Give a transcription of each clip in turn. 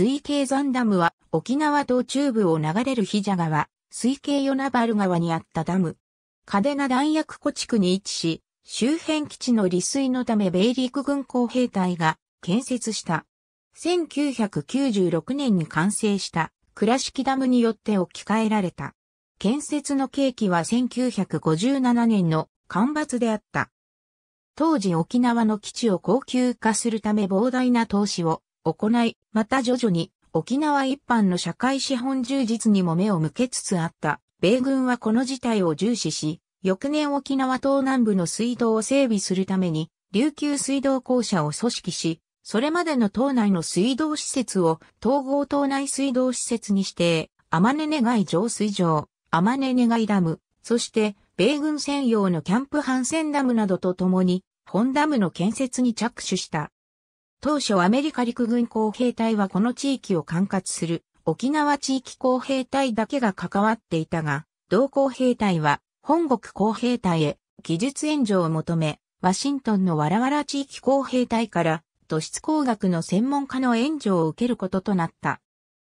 水系山ダムは沖縄島中部を流れる比ャ川、水系与那原川にあったダム。嘉手納弾薬庫地区に位置し、周辺基地の利水のため米陸軍工兵隊が建設した。1996年に完成した倉敷ダムによって置き換えられた。建設の契機は1957年の干ばつであった。当時沖縄の基地を高級化するため膨大な投資を行い、また徐々に沖縄一般の社会資本充実にも目を向けつつあった。米軍はこの事態を重視し、翌年沖縄東南部の水道を整備するために、琉球水道公社を組織し、それまでの島内の水道施設を統合島内水道施設に指定、天根願い浄水場、天根願いダム、そして米軍専用のキャンプハンセンダムなどとともに、本ダムの建設に着手した。当初アメリカ陸軍工兵隊はこの地域を管轄する沖縄地域工兵隊だけが関わっていたが、同工兵隊は本国工兵隊へ技術援助を求め、ワシントンのわらわら地域工兵隊から都市工学の専門家の援助を受けることとなった。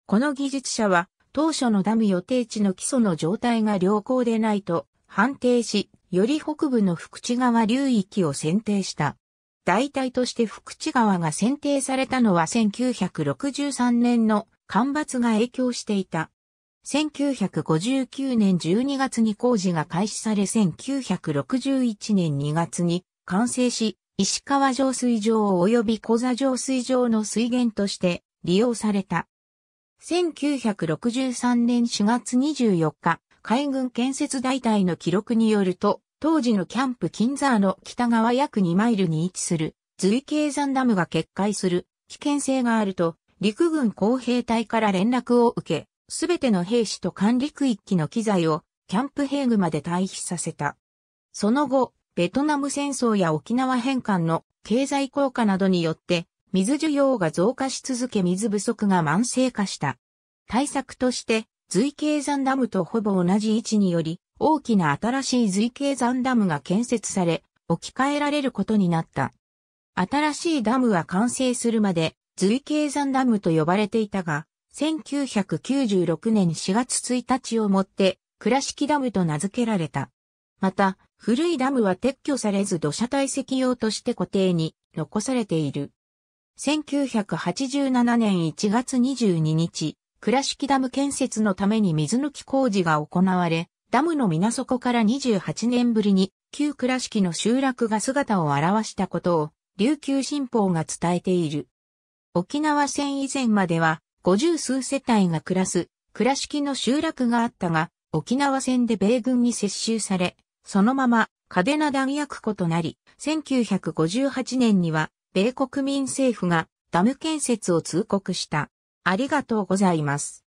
この技術者は当初のダム予定地の基礎の状態が良好でないと判定し、より北部の福地川流域を選定した。代替として福地川が選定されたのは1963年の干ばつが影響していた。1959年12月に工事が開始され1961年2月に完成し、石川浄水場及び小座浄水場の水源として利用された。1963年4月24日、海軍建設大隊の記録によると、当時のキャンプキンザーの北側約2マイルに位置する、随形山ダムが決壊する危険性があると、陸軍工兵隊から連絡を受け、すべての兵士と管理区域の機材をキャンプ兵具まで退避させた。その後、ベトナム戦争や沖縄返還の経済効果などによって、水需要が増加し続け水不足が慢性化した。対策として、随形山ダムとほぼ同じ位置により、大きな新しい随形山ダムが建設され、置き換えられることになった。新しいダムは完成するまで、随形山ダムと呼ばれていたが、1996年4月1日をもって、倉敷ダムと名付けられた。また、古いダムは撤去されず土砂堆積用として固定に残されている。1987年1月22日、倉敷ダム建設のために水抜き工事が行われ、ダムの水底から28年ぶりに旧倉敷の集落が姿を現したことを琉球新報が伝えている。沖縄戦以前までは五十数世帯が暮らす倉敷の集落があったが沖縄戦で米軍に接収され、そのまま嘉手納弾薬庫となり、1958年には米国民政府がダム建設を通告した。ありがとうございます。